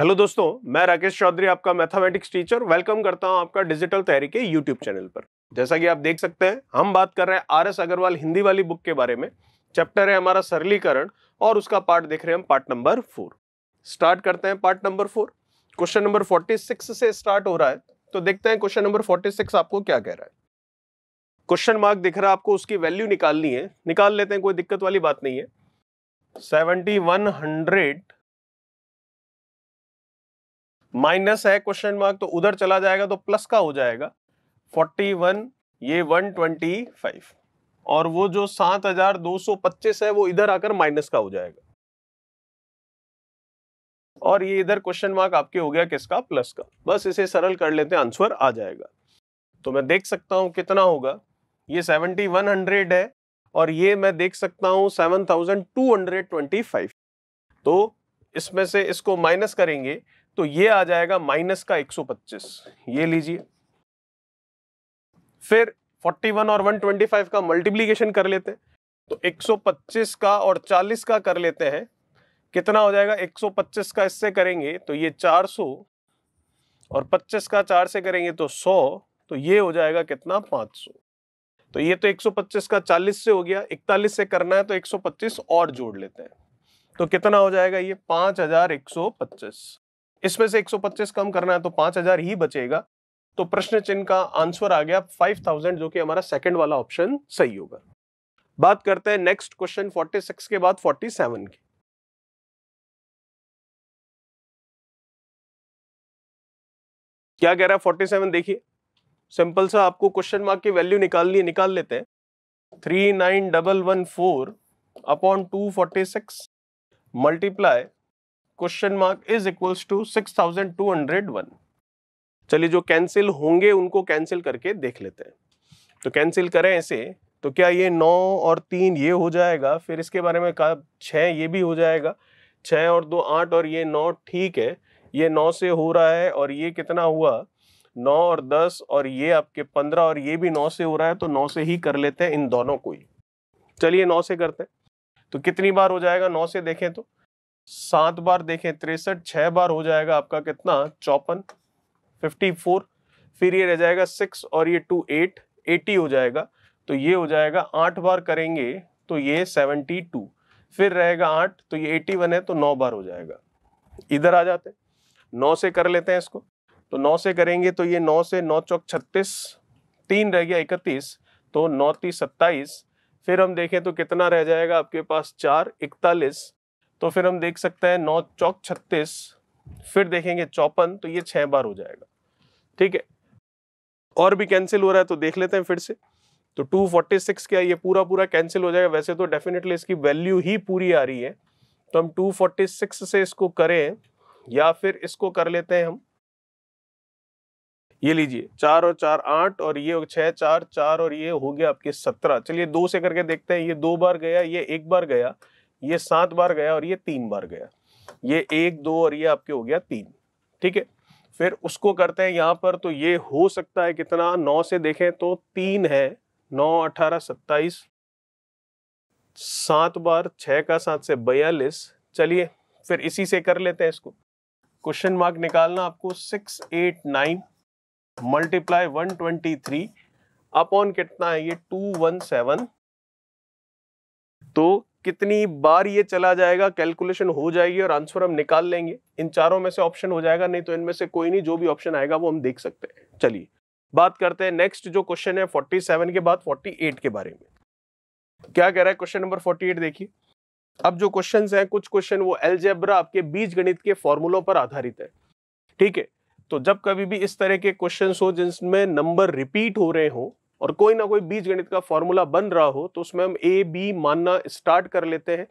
hello दोस्तों मैं राकेश चौधरी आपका मैथमेटिक्स टीचर वेलकम करता हूं आपका डिजिटल तैयारी के यूट्यूब चैनल पर जैसा कि आप देख सकते हैं हम बात कर रहे हैं आर एस अग्रवाल हिंदी वाली बुक के बारे में चैप्टर है हमारा सरलीकरण और उसका पार्ट देख रहे हैं हम पार्ट नंबर फोर स्टार्ट करते हैं part number four question number forty six से स्टार्ट हो रहा है तो देखते हैं क्वेश्चन नंबर फोर्टी सिक्स आपको क्या कह रहा है क्वेश्चन मार्क दिख रहा है आपको उसकी वैल्यू निकालनी है निकाल लेते हैं कोई दिक्कत वाली बात नहीं है सेवेंटी वन हंड्रेड माइनस है क्वेश्चन मार्क तो उधर चला जाएगा तो प्लस का हो जाएगा फोर्टी वन ये वन ट्वेंटी फाइव और वो जो सात हजार दो सौ पच्चीस है वो इधर आकर माइनस का हो जाएगा और ये इधर क्वेश्चन मार्क आपके हो गया किसका प्लस का बस इसे सरल कर लेते हैं आंसर आ जाएगा तो मैं देख सकता हूँ कितना होगा ये सेवेंटी वन हंड्रेड है और ये मैं देख सकता हूं seven thousand two hundred twenty five तो इसमें से इसको माइनस करेंगे तो ये आ जाएगा माइनस का 125 ये लीजिए फिर 41 और 125 का मल्टीप्लीकेशन कर लेते हैं तो 125 का और 40 का कर लेते हैं कितना हो जाएगा 125 का इससे करेंगे तो ये 400 और 25 का 4 से करेंगे तो 100 तो ये हो जाएगा कितना 500 तो ये तो 125 का 40 से हो गया 41 से करना है तो 125 और जोड़ लेते हैं तो कितना हो जाएगा ये हजार एक सौ पच्चीस इसमें से 125 कम करना है तो 5000 ही बचेगा तो प्रश्न चिन्ह का आंसर आ गया 5000 जो कि हमारा सेकंड वाला ऑप्शन सही होगा बात करते हैं नेक्स्ट क्वेश्चन 46 के बाद 47 की क्या कह रहा है 47 देखिए सिंपल सा आपको क्वेश्चन मार्क की वैल्यू निकालनी है निकाल लेते हैं three nine double one four upon two forty six multiply question mark is equals to six thousand two hundred one चलिए जो कैंसिल होंगे उनको कैंसिल करके देख लेते हैं तो कैंसिल करें ऐसे तो क्या ये नौ और तीन ये हो जाएगा फिर इसके बारे में कहा छः ये भी हो जाएगा छः और दो आठ और ये नौ ठीक है ये नौ से हो रहा है और ये कितना हुआ नौ और दस और ये आपके पंद्रह और ये भी नौ से हो रहा है तो नौ से ही कर लेते हैं इन दोनों को ही चलिए नौ से करते हैं तो कितनी बार हो जाएगा नौ से देखें तो सात बार देखें तिरसठ छह बार हो जाएगा आपका कितना चौपन फिफ्टी फोर फिर ये रह जाएगा सिक्स और ये टू एट एटी हो जाएगा तो ये हो जाएगा आठ बार करेंगे तो ये सेवनटी टू फिर रहेगा आठ तो ये एटी वन है तो नौ बार हो जाएगा इधर आ जाते नौ से कर लेते हैं इसको तो नौ से करेंगे तो ये नौ से नौ चौक छत्तीस तीन रह गया इकतीस तो नौ तीस सत्ताईस फिर हम देखें तो कितना रह जाएगा आपके पास चार इकतालीस तो फिर हम देख सकते हैं नौ चौक छत्तीस फिर देखेंगे चौपन तो ये छह बार हो जाएगा ठीक है और भी कैंसिल हो रहा है तो देख लेते हैं फिर से तो 246 क्या ये पूरा पूरा कैंसिल हो जाएगा वैसे तो डेफिनेटली इसकी वैल्यू ही पूरी आ रही है तो हम 246 से इसको करें या फिर इसको कर लेते हैं हम ये लीजिए चार और चार आठ और ये छह चार चार और ये हो गया आपके सत्रह चलिए दो से करके देखते हैं ये दो बार गया ये एक बार गया ये सात बार गया और ये तीन बार गया ये एक दो और ये आपके हो गया तीन ठीक है फिर उसको करते हैं यहाँ पर तो ये हो सकता है कितना नौ से देखें तो तीन है नौ अठारह सत्ताईस सात बार छः का सात से बयालीस चलिए फिर इसी से कर लेते हैं इसको क्वेश्चन मार्क निकालना आपको six eight nine multiply one twenty three upon कितना है ये टू वन सेवन तो कितनी बार ये चला जाएगा कैलकुलेशन हो जाएगी और आंसर हम निकाल लेंगे इन चारों में से ऑप्शन हो जाएगा नहीं तो इनमें से कोई नहीं जो भी ऑप्शन आएगा वो हम देख सकते हैं चलिए बात करते हैं नेक्स्ट जो क्वेश्चन है फोर्टी के बाद फोर्टी के बारे में क्या कह रहा है क्वेश्चन नंबर फोर्टी देखिए अब जो क्वेश्चन है कुछ क्वेश्चन वो एलजेब्रा आपके बीज गणित के फॉर्मूलों पर आधारित है ठीक है तो जब कभी भी इस तरह के क्वेश्चन हो जिनमें नंबर रिपीट हो रहे हो और कोई ना कोई बीज गणित का फॉर्मूला बन रहा हो तो उसमें हम ए बी मानना स्टार्ट कर लेते हैं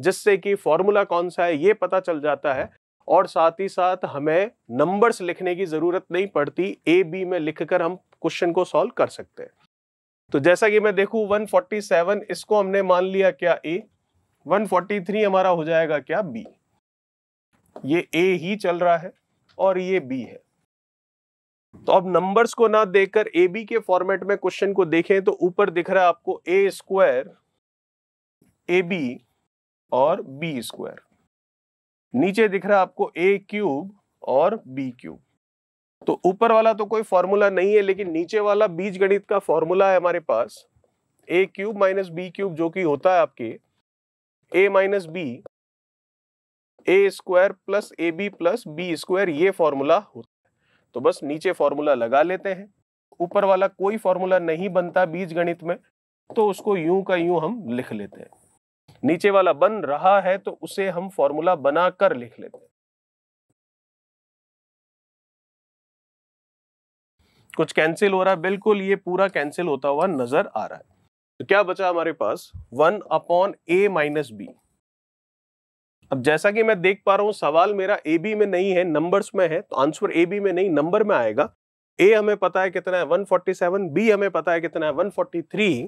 जिससे कि फॉर्मूला कौन सा है ये पता चल जाता है और साथ ही साथ हमें नंबर्स लिखने की ज़रूरत नहीं पड़ती ए बी में लिखकर हम क्वेश्चन को सॉल्व कर सकते हैं तो जैसा कि मैं देखूँ 147 इसको हमने मान लिया क्या ए 143 हमारा हो जाएगा क्या बी ये ए ही चल रहा है और ये बी है तो अब नंबर्स को ना देखकर ए बी के फॉर्मेट में क्वेश्चन को देखें तो ऊपर दिख रहा है आपको ए स्क्वायर ए बी और बी स्क्वायर नीचे दिख रहा है आपको ए क्यूब और बी क्यूब तो ऊपर वाला तो कोई फॉर्मूला नहीं है लेकिन नीचे वाला बीज गणित का फॉर्मूला है हमारे पास ए क्यूब माइनस बी क्यूब जो कि होता है आपके A minus B A square plus A B plus B square ये फॉर्मूला होता तो बस नीचे फॉर्मूला लगा लेते हैं ऊपर वाला कोई फॉर्मूला नहीं बनता बीज गणित में तो उसको यूं का यूं हम लिख लेते हैं नीचे वाला बन रहा है तो उसे हम फॉर्मूला बनाकर लिख लेते हैं कुछ कैंसिल हो रहा है बिल्कुल ये पूरा कैंसिल होता हुआ नजर आ रहा है तो क्या बचा हमारे पास one upon A minus B अब जैसा कि मैं देख पा रहा हूँ सवाल मेरा ए बी में नहीं है नंबर्स में है तो आंसर ए बी में नहीं नंबर में आएगा ए हमें पता है कितना है 147 बी हमें पता है कितना है 143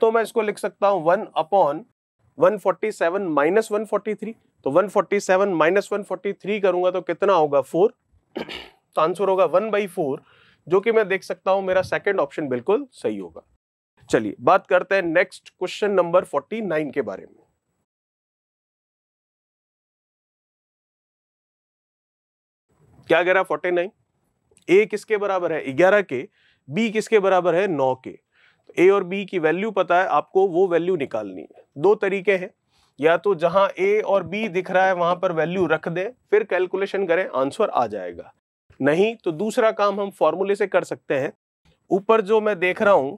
तो मैं इसको लिख सकता हूँ वन अपॉन सेवन माइनस 143 तो सेवन माइनस 143 करूंगा तो कितना होगा फोर तो आंसर होगा वन बाई फोर जो कि मैं देख सकता हूँ मेरा सेकेंड ऑप्शन बिल्कुल सही होगा चलिए बात करते हैं नेक्स्ट क्वेश्चन नंबर 49 के बारे में क्या कह रहा है फोर्टी नाइन ए किसके बराबर है ग्यारह के बी किसके बराबर है नौ के तो ए और बी की वैल्यू पता है आपको वो वैल्यू निकालनी है दो तरीके हैं या तो जहां ए और बी दिख रहा है वहां पर वैल्यू रख दें फिर कैलकुलेशन करें आंसर आ जाएगा नहीं तो दूसरा काम हम फॉर्मूले से कर सकते हैं ऊपर जो मैं देख रहा हूं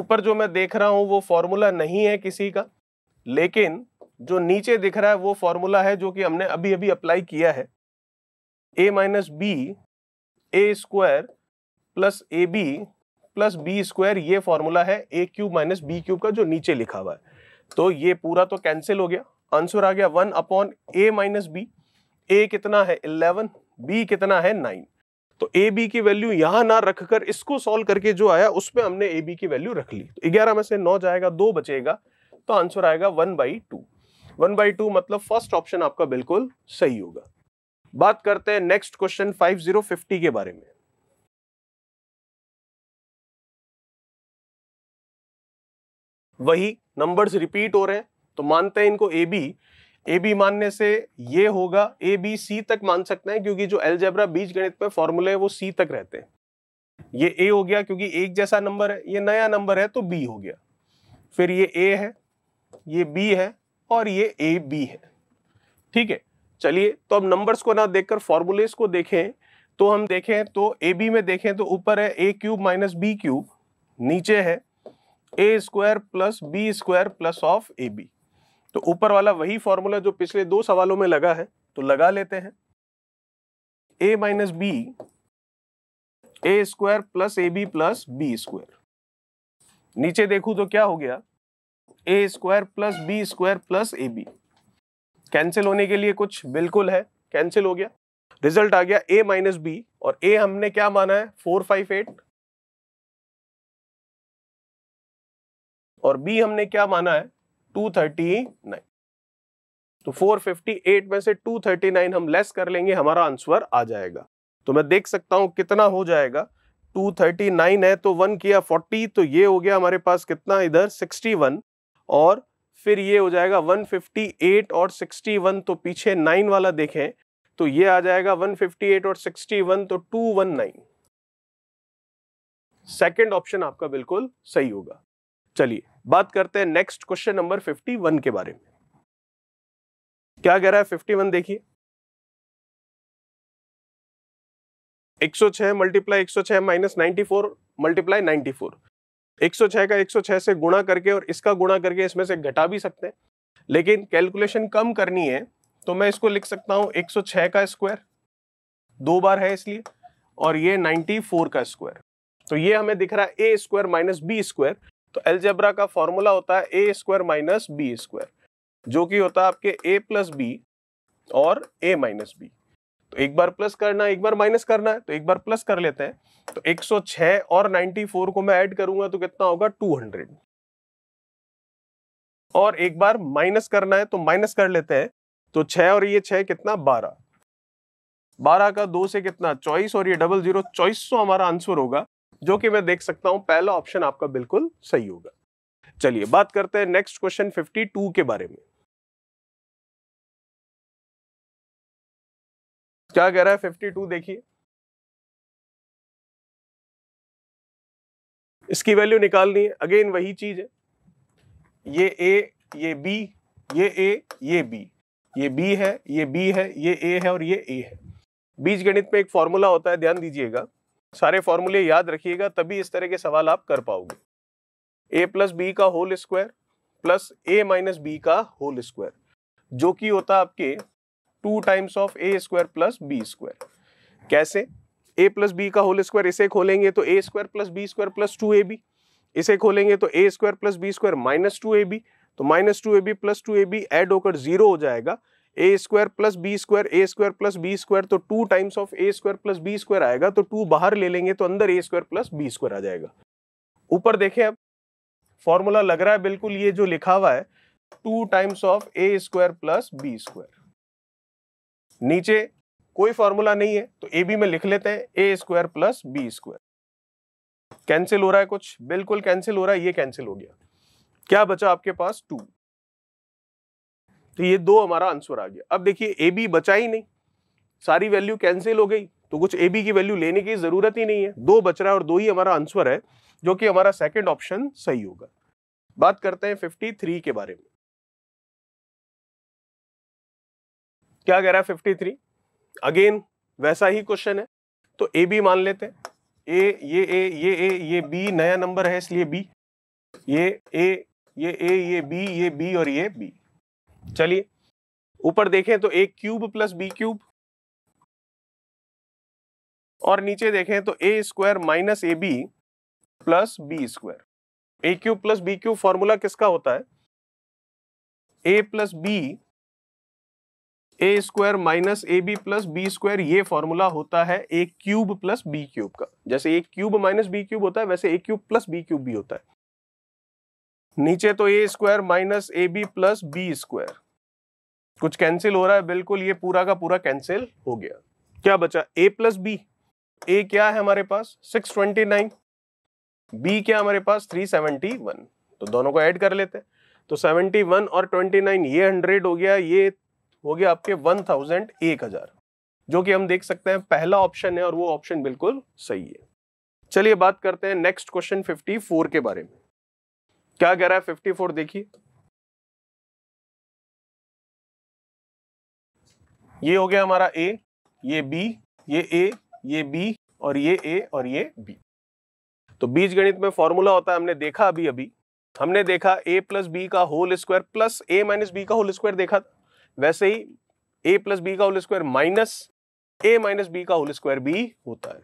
ऊपर जो मैं देख रहा हूं वो फॉर्मूला नहीं है किसी का लेकिन जो नीचे दिख रहा है वो फॉर्मूला है जो कि हमने अभी अभी अप्लाई किया है A minus B A square plus A B plus B square ये फॉर्मूला है A cube minus B cube का जो नीचे लिखा हुआ है तो ये पूरा तो कैंसिल हो गया आंसर आ गया one upon A minus B A कितना है इलेवन बी कितना है नाइन तो ए बी की वैल्यू यहां ना रखकर इसको सॉल्व करके जो आया उसमें हमने ए बी की वैल्यू रख ली तो ग्यारह में से नौ जाएगा दो बचेगा तो आंसर आएगा one by two one by two मतलब फर्स्ट ऑप्शन आपका बिल्कुल सही होगा बात करते हैं next question five zero fifty के बारे में वही नंबर्स रिपीट हो रहे हैं तो मानते हैं इनको ए बी ए बी मानने से ये होगा ए बी सी तक मान सकते हैं क्योंकि जो एलजेब्रा बीज गणित में फॉर्मूले है वो सी तक रहते हैं ये ए हो गया क्योंकि एक जैसा नंबर है ये नया नंबर है तो बी हो गया फिर ये ए है ये बी है और ये ए बी है ठीक है चलिए तो अब नंबर्स को ना देखकर फॉर्मूलेस को देखें तो हम देखें तो ए बी में देखें तो ऊपर है A cube minus B cube नीचे है A square plus B square plus of A B तो ऊपर वाला वही फॉर्मूला जो पिछले दो सवालों में लगा है तो लगा लेते हैं A minus B A square plus A B plus B square नीचे देखूं तो क्या हो गया A square plus B square plus A B cancel होने के लिए कुछ बिल्कुल है कैंसिल हो गया रिजल्ट आ गया ए माइनस बी और ए हमने क्या माना है फोर फाइव एट और बी हमने क्या माना है टू थर्टी नाइन तो फोर फिफ्टी एट में से टू थर्टी नाइन हम लेस कर लेंगे हमारा आंसर आ जाएगा तो मैं देख सकता हूं कितना हो जाएगा टू थर्टी नाइन है तो वन किया फोर्टी तो ये हो गया हमारे पास कितना इधर सिक्सटी वन और फिर ये हो जाएगा 158 और 61 तो पीछे 9 वाला देखें तो ये आ जाएगा 158 और 61 तो 219 सेकेंड ऑप्शन आपका बिल्कुल सही होगा चलिए बात करते हैं नेक्स्ट क्वेश्चन नंबर 51 के बारे में क्या कह रहा है 51 देखिए 106 मल्टीप्लाई 106 माइनस 94 मल्टीप्लाई 94 106 का 106 से गुणा करके और इसका गुणा करके इसमें से घटा भी सकते हैं लेकिन कैलकुलेशन कम करनी है तो मैं इसको लिख सकता सौ 106 का स्क्वायर दो बार है इसलिए और ये 94 का स्क्वायर तो ये हमें दिख रहा है A square minus B square तो एलजेब्रा का फॉर्मूला होता है A square minus B square जो कि होता है आपके ए प्लस बी और ए माइनस बी तो एक बार प्लस करना एक बार माइनस करना है तो एक बार प्लस कर लेते हैं तो 106 और 94 को मैं ऐड करूंगा तो कितना होगा 200 और एक बार माइनस करना है तो माइनस कर लेते हैं तो 6 और ये 6 कितना बारह बारह का दो से कितना चौबीस और ये डबल जीरो चौबीस सौ हमारा आंसर होगा जो कि मैं देख सकता हूँ पहला ऑप्शन आपका बिल्कुल सही होगा चलिए बात करते हैं नेक्स्ट क्वेश्चन फिफ्टी टू के बारे में क्या कह रहा है फिफ्टी टू देखिए इसकी वैल्यू निकालनी है अगेन वही चीज है ये ए ये बी ये ए ये बी ये बी है ये बी है ये ए है और ये ए है बीज गणित में एक फॉर्मूला होता है ध्यान दीजिएगा सारे फॉर्मूले याद रखिएगा तभी इस तरह के सवाल आप कर पाओगे ए प्लस बी का whole square plus A minus B का होल स्क्वायर जो कि होता आपके two times of A square plus B square कैसे ए प्लस बी का होल स्क्वायर इसे खोलेंगे तो A square plus B square plus two A B इसे खोलेंगे तो A square plus B square minus two A B तो minus two A B plus two A B add होकर zero हो जाएगा A square plus B square A square plus B square तो two times of A square plus B square आएगा तो two बाहर ले लेंगे तो अंदर A square plus B square आ जाएगा ऊपर देखें अब फॉर्मूला लग रहा है बिल्कुल ये जो लिखा हुआ है two times of A square plus B square नीचे कोई फॉर्मूला नहीं है तो ए बी में लिख लेते हैं A square plus B square cancel हो रहा है कुछ बिल्कुल कैंसिल हो रहा है ये कैंसिल हो गया क्या बचा आपके पास टू तो ये दो हमारा आंसर आ गया अब देखिए ए बी बचा ही नहीं सारी वैल्यू कैंसिल हो गई तो कुछ ए बी की वैल्यू लेने की जरूरत ही नहीं है दो बच रहा है और दो ही हमारा आंसर है जो कि हमारा सेकेंड ऑप्शन सही होगा बात करते हैं फिफ्टी थ्री के बारे में क्या कह रहा है फिफ्टी थ्री अगेन वैसा ही क्वेश्चन है तो ए बी मान लेते हैं ए ये ए ये ए ये बी नया नंबर है इसलिए बी ये ए ये ए ये बी ये बी और ये बी चलिए ऊपर देखें तो A cube plus B cube और नीचे देखें तो A square minus A B plus B square A cube plus B cube formula किसका होता है A plus B A square minus A B plus B square ये फॉर्मूला होता है A cube plus B cube का जैसे A cube minus B cube होता है वैसे A cube plus B cube भी होता है नीचे तो A square minus A B plus B square कुछ कैंसिल हो रहा है बिल्कुल ये पूरा का पूरा कैंसिल हो गया क्या बचा ए प्लस बी ए क्या है हमारे पास सिक्स ट्वेंटी नाइन बी क्या हमारे पास थ्री सेवेंटी वन तो दोनों को ऐड कर लेते हैं तो सेवेंटी वन और ट्वेंटी नाइन ये हंड्रेड हो गया ये हो गया आपके वन थाउजेंड एक हजार जो कि हम देख सकते हैं पहला ऑप्शन है और वो ऑप्शन बिल्कुल सही है चलिए बात करते हैं नेक्स्ट क्वेश्चन फिफ्टी फोर के बारे में क्या कह रहा है फिफ्टी फोर देखिए ये हो गया हमारा ए ये बी ये ए ये बी और ये ए और ये बी तो बीज गणित में फॉर्मूला होता है हमने देखा अभी अभी हमने देखा ए प्लस बी का whole square plus A minus B का होल स्क्वायर देखा था वैसे ही ए प्लस बी का whole square minus A minus B का होल स्क्वायर भी होता है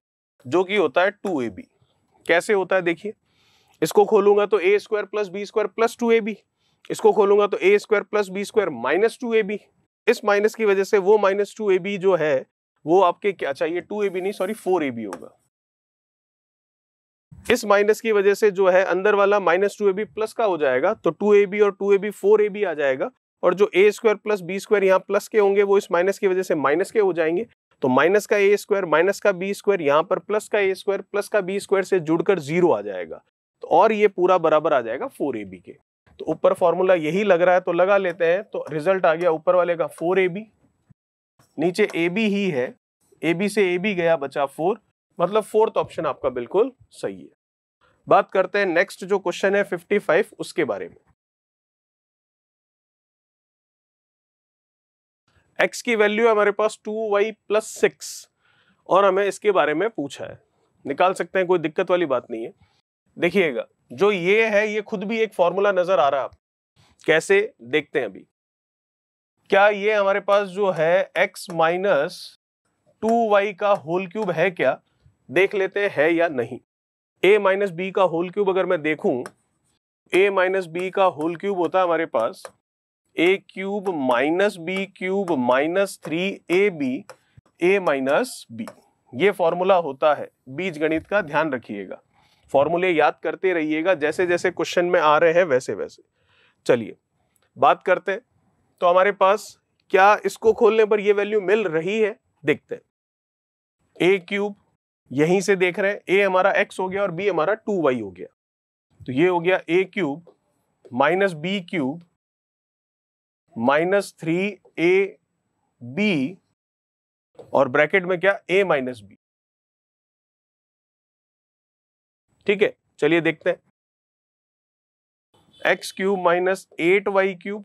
जो कि होता है टू ए बी कैसे होता है देखिए इसको खोलूंगा तो A square plus B square plus two A B इसको खोलूंगा तो A square plus B square minus two A B इस माइनस की वजह से वो माइनस टू ए बी जो है वो आपके क्या चाहिए टू ए बी नहीं सॉरी फोर ए बी होगा इस माइनस की वजह से जो है अंदर वाला minus two A B plus का हो जाएगा तो टू ए बी और टू ए बी फोर ए बी आ जाएगा और जो a square plus B square यहाँ प्लस के होंगे वो इस माइनस की वजह से माइनस के हो जाएंगे तो माइनस का ए स्क्वायर माइनस का बी स्क्वायर यहाँ पर प्लस का ए स्क्वायर प्लस का बी स्क्वायर से जुड़कर जीरो आ जाएगा तो और ये पूरा बराबर आ जाएगा फोर ए बी के तो ऊपर फॉर्मूला यही लग रहा है तो लगा लेते हैं तो रिजल्ट आ गया ऊपर वाले का फोर ए बी नीचे ए बी ही है ए बी से ए बी गया बचा फोर मतलब फोर्थ ऑप्शन आपका बिल्कुल सही है बात करते हैं नेक्स्ट जो क्वेश्चन है 55 उसके बारे में एक्स की वैल्यू हमारे पास टू वाई प्लस सिक्स और हमें इसके बारे में पूछा है निकाल सकते हैं कोई दिक्कत वाली बात नहीं है देखिएगा जो ये है ये खुद भी एक फॉर्मूला नजर आ रहा है आप कैसे देखते हैं अभी क्या ये हमारे पास जो है x माइनस टू वाई का होल क्यूब है क्या देख लेते हैं या नहीं a माइनस बी का होल क्यूब अगर मैं देखूं a माइनस बी का होल क्यूब होता है हमारे पास ए cube minus B cube minus three a b a minus b ये फॉर्मूला होता है बीज गणित का ध्यान रखिएगा फॉर्मूले याद करते रहिएगा जैसे जैसे क्वेश्चन में आ रहे हैं वैसे वैसे चलिए बात करते हैं तो हमारे पास क्या इसको खोलने पर ये वैल्यू मिल रही है देखते हैं ए क्यूब यहीं से देख रहे हैं ए हमारा एक्स हो गया और बी हमारा टू वाई हो गया तो ये हो गया a cube minus B cube minus three a B और ब्रैकेट में क्या ए माइनस बी ठीक है चलिए देखते हैं x cube minus eight y cube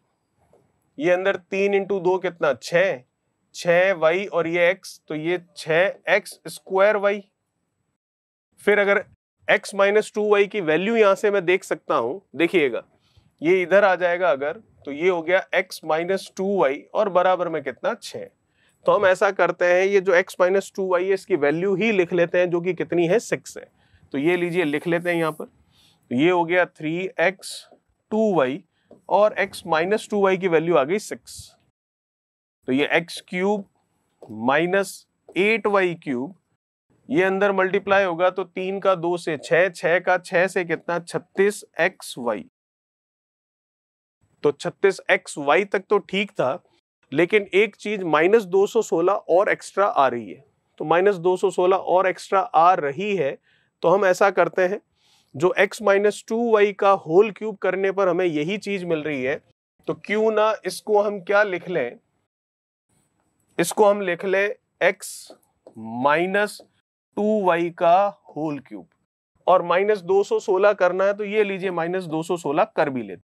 ये अंदर तीन इंटू दो कितना छ छ वाई और ये एक्स तो ये छ एक्स स्क्वायर वाई फिर अगर एक्स माइनस टू वाई की वैल्यू यहां से मैं देख सकता हूं देखिएगा ये इधर आ जाएगा अगर तो ये हो गया x माइनस टू वाई और बराबर में कितना छ तो हम ऐसा करते हैं ये जो x माइनस टू वाई है इसकी वैल्यू ही लिख लेते हैं जो कि कितनी है सिक्स है तो ये लीजिए लिख लेते हैं यहाँ पर तो ये हो गया थ्री एक्स टू वाई और x माइनस टू वाई की वैल्यू आ गई सिक्स तो ये x cube minus eight y cube ये अंदर मल्टीप्लाई होगा तो तीन का दो से छः छः का छः से कितना छत्तीस एक्स वाई तो छत्तीस एक्स वाई तक तो ठीक था लेकिन एक चीज माइनस दो सौ सोलह और एक्स्ट्रा आ रही है तो माइनस दो सौ सोलह और एक्स्ट्रा आ रही है तो हम ऐसा करते हैं जो एक्स माइनस टू वाई का होल क्यूब करने पर हमें यही चीज मिल रही है तो क्यों ना इसको हम क्या लिख लें इसको हम लिख लें एक्स माइनस टू वाई का होल क्यूब और माइनस दो सौ सोलह करना है तो ये लीजिए माइनस दो सौ सोलह कर भी लेते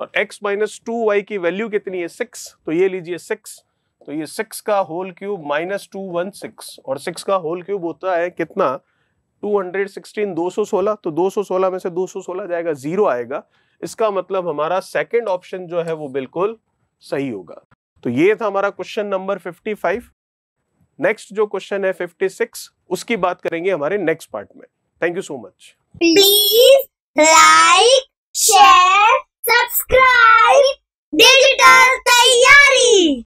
और x माइनस टू वाई की वैल्यू कितनी है सिक्स तो ये लीजिए सिक्स तो ये सिक्स का whole cube minus two one six और सिक्स का होल क्यूब होता है कितना टू हंड्रेड सिक्सटीन दो सौ सोलह तो दो सौ सोलह में से दो सौ सोलह जाएगा जीरो आएगा इसका मतलब हमारा सेकेंड ऑप्शन जो है वो बिल्कुल सही होगा तो ये था हमारा question number fifty five next जो क्वेश्चन है फिफ्टी सिक्स उसकी बात करेंगे हमारे नेक्स्ट पार्ट में thank you so much please like share subscribe digital तैयारी